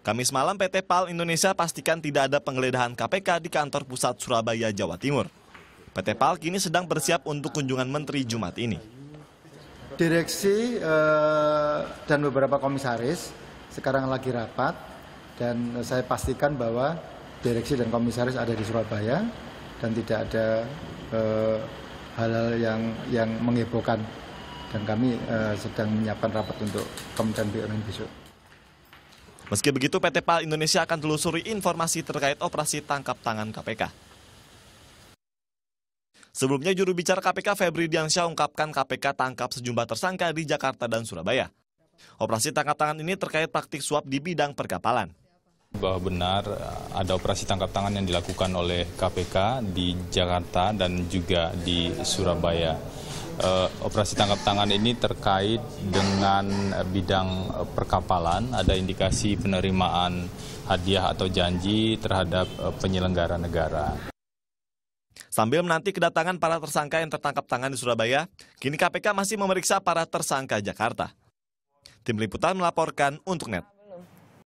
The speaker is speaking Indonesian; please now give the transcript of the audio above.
Kamis malam PT PAL Indonesia pastikan tidak ada penggeledahan KPK di kantor pusat Surabaya, Jawa Timur. PT PAL kini sedang bersiap untuk kunjungan Menteri Jumat ini. Direksi eh, dan beberapa komisaris sekarang lagi rapat dan saya pastikan bahwa direksi dan komisaris ada di Surabaya dan tidak ada eh, hal-hal yang yang mengebohkan dan kami eh, sedang menyiapkan rapat untuk Kementerian BUMN besok. Meski begitu, PT PAL Indonesia akan telusuri informasi terkait operasi tangkap tangan KPK. Sebelumnya juru bicara KPK Febri Diansyah ungkapkan KPK tangkap sejumlah tersangka di Jakarta dan Surabaya. Operasi tangkap tangan ini terkait praktik suap di bidang perkapalan. Bahwa benar eh, ada operasi tangkap tangan yang dilakukan oleh KPK di Jakarta dan juga di Surabaya uh, operasi tangkap tangan ini terkait dengan bidang eh, perkapalan, ada indikasi penerimaan hadiah atau janji terhadap uh, penyelenggara negara. Sambil menanti kedatangan para tersangka yang tertangkap tangan di Surabaya, kini KPK masih memeriksa para tersangka Jakarta. Tim liputan melaporkan untuk net.